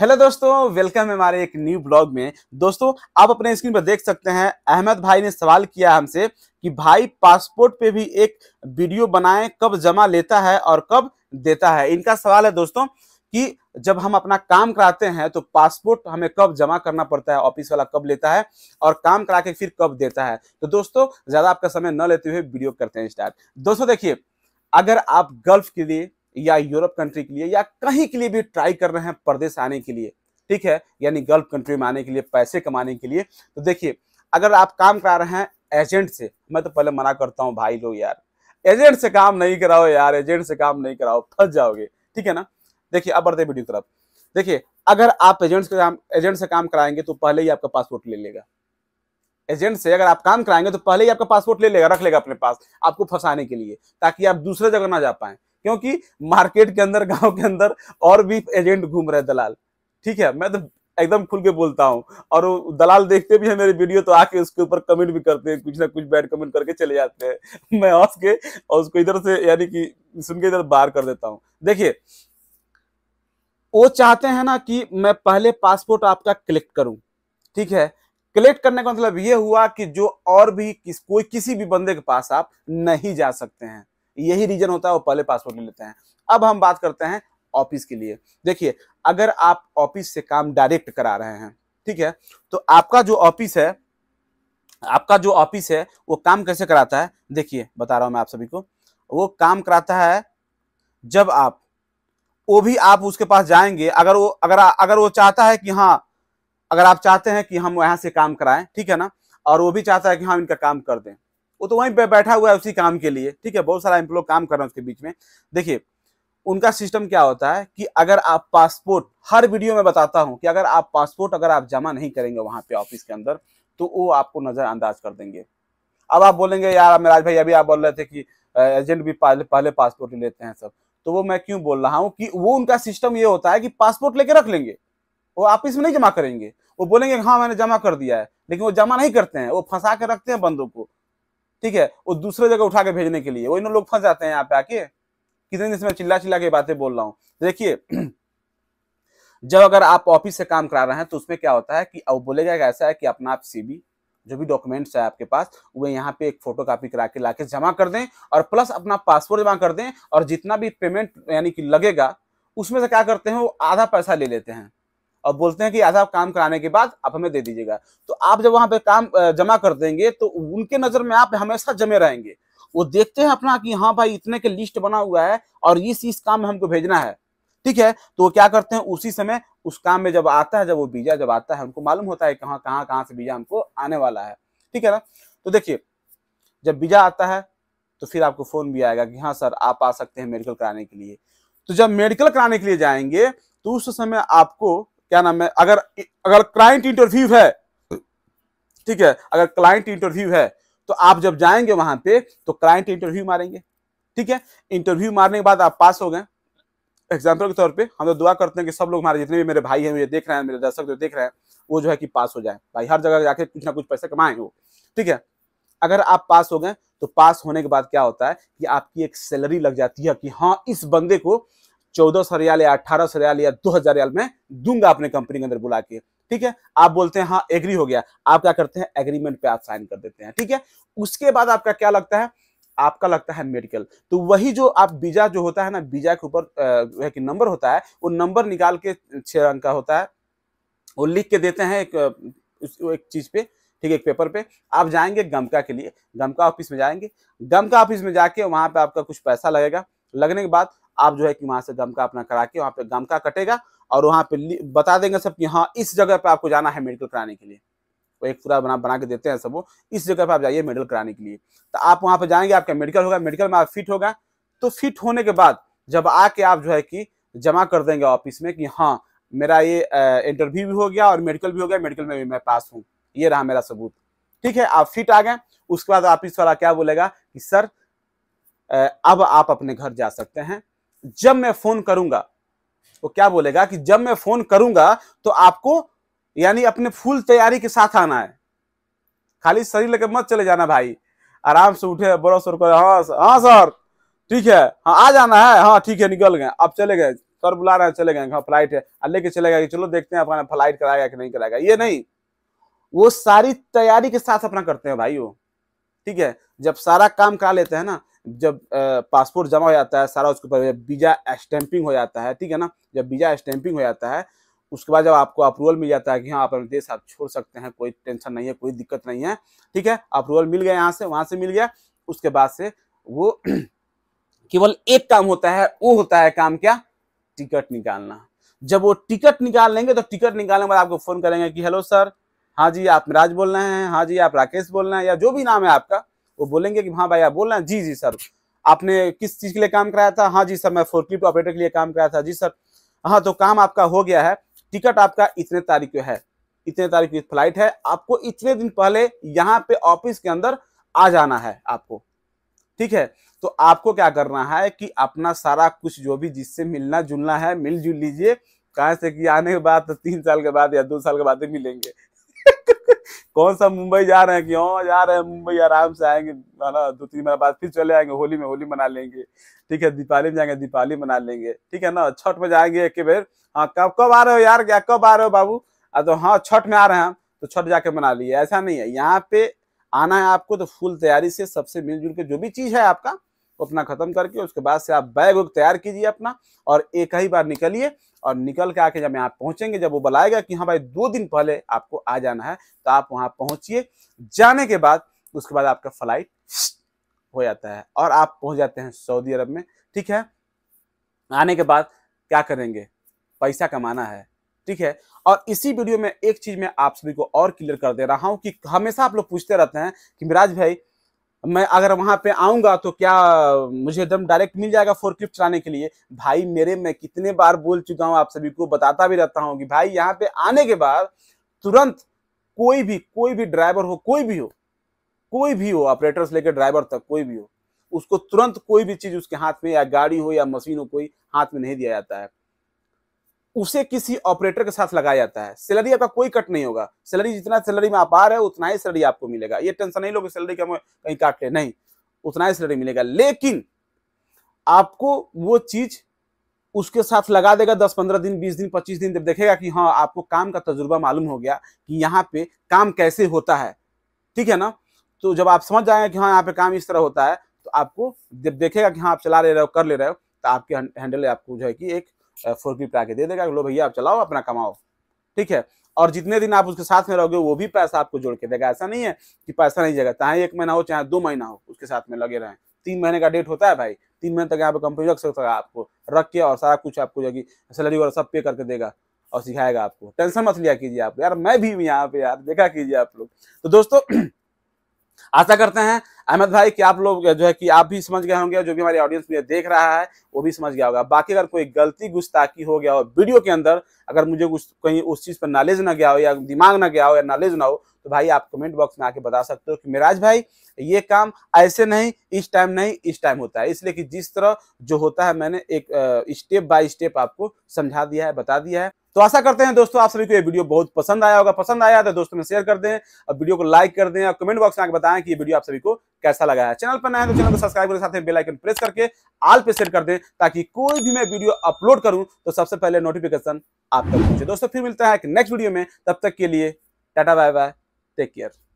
hello दोस्तों welcome है हमारे एक न्यू ब्लॉग में दोस्तों आप अपने स्क्रीन पर देख सकते हैं अहमद भाई ने सवाल किया हमसे कि भाई पासपोर्ट पे भी एक वीडियो बनाएं कब जमा लेता है और कब देता है इनका सवाल है दोस्तों कि जब हम अपना काम कराते हैं तो पासपोर्ट हमें कब जमा करना पड़ता है ऑफिस वाला कब लेता है और काम करा के फिर कब देता है तो दोस्तों ज़्यादा आपका समय न लेते हुए वीडियो करते हैं स्टार्ट दोस्तों देखिए अगर आप गल्फ के लिए या यूरोप कंट्री के लिए या कहीं के लिए भी ट्राई कर रहे हैं परदेश आने के लिए ठीक है यानी गल्फ कंट्री में आने के लिए पैसे कमाने के लिए तो देखिए अगर आप काम करा रहे हैं एजेंट से मैं तो पहले मना करता हूँ भाई लोग यार एजेंट से काम नहीं कराओ यार एजेंट से काम नहीं कराओ फंस जाओगे ठीक है ना देखिए अब बढ़ते वीडियो तरफ देखिए अगर आप एजेंट से काम एजेंट से काम कराएंगे तो पहले ही आपका पासपोर्ट ले लेगा एजेंट से अगर आप काम कराएंगे तो पहले ही आपका पासपोर्ट ले लेगा रख लेगा अपने पास आपको फंसाने के लिए ताकि आप दूसरे जगह ना जा पाए क्योंकि मार्केट के अंदर गांव के अंदर और भी एजेंट घूम रहे दलाल ठीक है मैं तो एकदम खुल के बोलता हूँ और दलाल देखते भी है मेरे वीडियो तो आके उसके ऊपर कमेंट भी करते हैं कुछ ना कुछ बैड कमेंट करके चले जाते हैं मैं हंस के और उसको इधर से यानी कि सुन के इधर बाहर कर देता हूँ देखिए वो चाहते हैं ना कि मैं पहले पासपोर्ट आपका कलेक्ट करूं ठीक है कलेक्ट करने का मतलब ये हुआ कि जो और भी किस कोई किसी भी बंदे के पास आप नहीं जा सकते हैं यही रीजन होता है वो पहले पासपोर्ट ले लेते हैं अब हम बात करते हैं ऑफिस के लिए देखिए अगर आप ऑफिस से काम डायरेक्ट करा रहे हैं ठीक है तो आपका जो ऑफिस है आपका जो ऑफिस है वो काम कैसे कराता है देखिए बता रहा हूं मैं आप सभी को वो काम कराता है जब आप वो भी आप उसके पास जाएंगे अगर वो अगर अगर वो चाहता है कि हाँ अगर आप चाहते हैं कि हम यहां से काम कराएं ठीक है ना और वो भी चाहता है कि हम इनका काम कर दें वो तो वहीं पे बैठा हुआ है उसी काम के लिए ठीक है बहुत सारा एम्प्लॉय काम कर रहे हैं उसके बीच में देखिए उनका सिस्टम क्या होता है कि अगर आप पासपोर्ट हर वीडियो में बताता हूँ कि अगर आप पासपोर्ट अगर आप जमा नहीं करेंगे वहाँ पे ऑफिस के अंदर तो वो आपको नज़रअंदाज कर देंगे अब आप बोलेंगे यार मेराज भाई अभी आप बोल रहे थे कि एजेंट भी पहले पहले पासपोर्ट लेते हैं सब तो वो मैं क्यों बोल रहा हूँ कि वो उनका सिस्टम ये होता है कि पासपोर्ट लेके रख लेंगे वो ऑफिस में नहीं जमा करेंगे वो बोलेंगे हाँ मैंने जमा कर दिया है लेकिन वो जमा नहीं करते हैं वो फंसा के रखते हैं बंदों को ठीक है वो दूसरे जगह उठा के भेजने के लिए वो इन लोग फंस जाते हैं यहाँ पे आके कितने दिन से मैं चिल्ला चिल्ला के बातें बोल रहा हूँ देखिए जब अगर आप ऑफिस से काम करा रहे हैं तो उसमें क्या होता है कि अब बोले जाएगा ऐसा है कि अपना आप सीबी जो भी डॉक्यूमेंट्स है आपके पास वो यहाँ पे एक फोटो कापी करा के ला के जमा कर दें और प्लस अपना पासपोर्ट जमा कर दें और जितना भी पेमेंट यानी कि लगेगा उसमें से क्या करते हैं वो आधा पैसा ले लेते हैं और बोलते हैं कि आधा काम कराने के बाद आप हमें दे दीजिएगा तो आप जब वहां पे काम जमा कर देंगे तो उनके नजर में आप हमेशा जमे रहेंगे वो देखते हैं अपना कि हाँ भाई इतने के लिस्ट बना हुआ है और इस इस काम में हमको भेजना है ठीक है तो वो क्या करते हैं उसी समय उस काम में जब आता है जब वो बीजा जब आता है उनको मालूम होता है कहाँ कहाँ कहाँ से बीजा हमको आने वाला है ठीक है ना तो देखिए जब बीजा आता है तो फिर आपको फोन भी आएगा कि हाँ सर आप आ सकते हैं मेडिकल कराने के लिए तो जब मेडिकल कराने के लिए जाएंगे तो उस समय आपको क्या नाम है अगर अगर क्लाइंट इंटरव्यू है ठीक है अगर क्लाइंट इंटरव्यू है तो आप जब जाएंगे वहां पे तो क्लाइंट इंटरव्यू मारेंगे ठीक है इंटरव्यू मारने के बाद आप पास हो गए एग्जाम्पल के तौर पे हम लोग दुआ करते हैं कि सब लोग हमारे जितने भी मेरे भाई हैं मुझे देख रहे हैं मेरे दर्शक जो देख रहे हैं वो जो है कि पास हो जाए भाई हर जगह जाके कुछ ना कुछ पैसे कमाए वो ठीक है अगर आप पास हो गए तो पास होने के बाद क्या होता है कि आपकी एक सैलरी लग जाती है कि हाँ इस बंदे को चौदह सौ रियाल या अठारह सौ रियाल या दो हजार रियाल में दूंगा अपने कंपनी के अंदर बुला के ठीक है आप बोलते हैं हाँ एग्री हो गया आप क्या करते हैं एग्रीमेंट पे आप साइन कर देते हैं ठीक है उसके बाद आपका क्या लगता है आपका लगता है मेडिकल तो वही जो आप बीजा जो होता है ना बीजा के ऊपर नंबर होता है वो नंबर निकाल के छह अंक का होता है वो लिख के देते हैं एक एक चीज़ पे ठीक है एक पेपर पे आप जाएंगे गमका के लिए गमका ऑफिस में जाएंगे गमका ऑफिस में जाके वहां पे आपका कुछ पैसा लगेगा लगने के बाद आप जो है कि वहां से गमका अपना करा के वहाँ पे गमका कटेगा और वहाँ पे बता देंगे सब कि हाँ इस जगह पे आपको जाना है मेडिकल कराने के लिए वो एक पूरा बना बना के देते हैं सब वो इस जगह पे आप जाइए मेडिकल कराने के लिए तो आप वहाँ पे जाएंगे आपका मेडिकल होगा मेडिकल में आप फिट होगा तो फिट होने के बाद जब आके आप जो है कि जमा कर देंगे ऑफिस में कि हाँ मेरा ये इंटरव्यू भी हो गया और मेडिकल भी हो गया मेडिकल में भी मैं पास हूँ ये रहा मेरा सबूत ठीक है आप फिट आ गए उसके बाद ऑफिस वाला क्या बोलेगा कि सर अब आप अपने घर जा सकते हैं जब मैं फोन करूंगा वो क्या बोलेगा कि जब मैं फोन करूंगा तो आपको यानी अपने फुल तैयारी के साथ आना है खाली शरीर लेकर मत चले जाना भाई आराम से उठे बड़ा सर को हाँ हाँ सर ठीक है हाँ आ जाना है हाँ ठीक है निकल गए अब चले गए सर बुला रहे हैं चले गए हाँ फ्लाइट है लेके चले गए चलो देखते हैं अपना फ्लाइट कराएगा कि नहीं कराएगा ये नहीं वो सारी तैयारी के साथ अपना करते हैं भाई वो ठीक है जब सारा काम करा लेते हैं ना जब पासपोर्ट जमा हो जाता है सारा उसके ऊपर वीज़ा स्टैंपिंग हो जाता है ठीक है ना जब वीज़ा स्टैंपिंग हो जाता है उसके बाद जब आपको अप्रूवल मिल जाता है कि हाँ आप अपने देश आप छोड़ सकते हैं कोई टेंशन नहीं है कोई दिक्कत नहीं है ठीक है अप्रूवल मिल गया यहाँ से वहाँ से मिल गया उसके बाद से वो केवल एक काम होता है वो होता है काम क्या टिकट निकालना जब वो टिकट निकाल लेंगे तो टिकट निकालने के बाद आपको फ़ोन करेंगे कि हेलो सर हाँ जी आप मिराज बोल रहे हैं हाँ जी आप राकेश बोल रहे हैं या जो भी नाम है आपका वो बोलेंगे कि हाँ भाई आप बोल रहे हैं जी जी सर आपने किस चीज़ के लिए काम कराया था हाँ जी सर मैं फोर क्लिप ऑपरेटर के लिए काम कराया था जी सर हाँ तो काम आपका हो गया है टिकट आपका इतने तारीख को है इतने तारीख की फ्लाइट है आपको इतने दिन पहले यहाँ पे ऑफिस के अंदर आ जाना है आपको ठीक है तो आपको क्या करना है कि अपना सारा कुछ जो भी जिससे मिलना जुलना है मिलजुल लीजिए कहा से कि आने के बाद तो तीन साल के बाद या दो साल के बाद मिलेंगे कौन सा मुंबई जा रहे हैं क्यों हाँ, जा रहे हैं मुंबई आराम से आएंगे है ना दो तीन महीना बाद फिर चले आएंगे होली में होली मना लेंगे ठीक है दीपावली में जाएंगे दीपावली मना लेंगे ठीक है ना छठ में जाएंगे एक बेर हाँ कब कब आ रहे हो यार क्या कब आ रहे हो बाबू तो हाँ छठ में आ रहे हैं हम तो छठ जाके मना लिए ऐसा नहीं है यहाँ पे आना है आपको तो फुल तैयारी से सबसे मिलजुल के जो भी चीज़ है आपका अपना खत्म करके उसके बाद से आप बैग वैग तैयार कीजिए अपना और एक ही बार निकलिए और निकल के आके जब यहाँ पहुँचेंगे जब वो बुलाएगा कि हाँ भाई दो दिन पहले आपको आ जाना है तो आप वहाँ पहुँचिए जाने के बाद उसके बाद आपका फ्लाइट हो जाता है और आप पहुँच जाते हैं सऊदी अरब में ठीक है आने के बाद क्या करेंगे पैसा कमाना है ठीक है और इसी वीडियो में एक चीज मैं आप सभी को और क्लियर कर दे रहा हूं कि हमेशा आप लोग पूछते रहते हैं कि मिराज भाई मैं अगर वहां पे आऊंगा तो क्या मुझे एकदम डायरेक्ट मिल जाएगा फोरक्लिफ्ट चलाने के लिए भाई मेरे मैं कितने बार बोल चुका हूँ आप सभी को बताता भी रहता हूँ कि भाई यहाँ पे आने के बाद तुरंत कोई भी कोई भी ड्राइवर हो कोई भी हो कोई भी हो ऑपरेटर से लेकर ड्राइवर तक कोई भी हो उसको तुरंत कोई भी चीज उसके हाथ में या गाड़ी हो या मशीन हो कोई हाथ में नहीं दिया जाता है उसे किसी ऑपरेटर के साथ लगाया जाता है सैलरी आपका कोई कट नहीं होगा सैलरी जितना सैलरी में आप आ रहे हो उतना ही सैलरी आपको मिलेगा ये टेंशन नहीं लोग सैलरी का कहीं काट ले नहीं उतना ही सैलरी मिलेगा लेकिन आपको वो चीज उसके साथ लगा देगा दस पंद्रह दिन बीस दिन पच्चीस दिन जब देखेगा कि हाँ आपको काम का तजुर्बा मालूम हो गया कि यहाँ पे काम कैसे होता है ठीक है ना तो जब आप समझ जाएंगे कि हाँ यहाँ पे काम इस तरह होता है तो आपको जब देखेगा कि हाँ आप चला ले रहे हो कर ले रहे हो तो आपके हैंडल आपको जो है कि एक फोर पी पे दे देगा लो भैया आप चलाओ अपना कमाओ ठीक है और जितने दिन आप उसके साथ में रहोगे वो भी पैसा आपको जोड़ के देगा ऐसा नहीं है कि पैसा नहीं जाएगा चाहे एक महीना हो चाहे दो महीना हो उसके साथ में लगे रहें तीन महीने का डेट होता है भाई तीन महीने तक यहाँ पे कंपनी रख सकता है आपको रख के और सारा कुछ आपको जो सैलरी वगैरह सब पे करके देगा और सिखाएगा आपको टेंशन मत लिया कीजिए आप यार मैं भी यहाँ पे यार देखा कीजिए आप लोग तो दोस्तों आशा करते हैं अहमद भाई कि आप लोग जो है कि आप भी समझ गए होंगे जो भी हमारे ऑडियंस में देख रहा है वो भी समझ गया होगा बाकी अगर कोई गलती गुस्ताखी हो गया हो वीडियो के अंदर अगर मुझे कुछ कहीं उस चीज़ पर नॉलेज ना गया हो या दिमाग ना गया हो या नॉलेज ना हो तो भाई आप कमेंट बॉक्स में आके बता सकते हो कि मिराज भाई ये काम ऐसे नहीं इस टाइम नहीं इस टाइम होता है इसलिए कि जिस तरह जो होता है मैंने एक स्टेप बाय स्टेप आपको समझा दिया है बता दिया है तो आशा करते हैं दोस्तों आप सभी को ये वीडियो बहुत पसंद आया होगा पसंद आया तो दोस्तों में शेयर कर दें और वीडियो को लाइक कर दें और कमेंट बॉक्स में आके बताएं कि ये वीडियो आप सभी को कैसा लगा है चैनल पर नए तो चैनल को सब्सक्राइब करके साथ में बेलाइकन प्रेस करके आल पे शेयर कर दें ताकि कोई भी मैं वीडियो अपलोड करूं तो सबसे पहले नोटिफिकेशन आप तक पहुंचे दोस्तों फिर मिलते हैं नेक्स्ट वीडियो में तब तक के लिए tata bye bye take care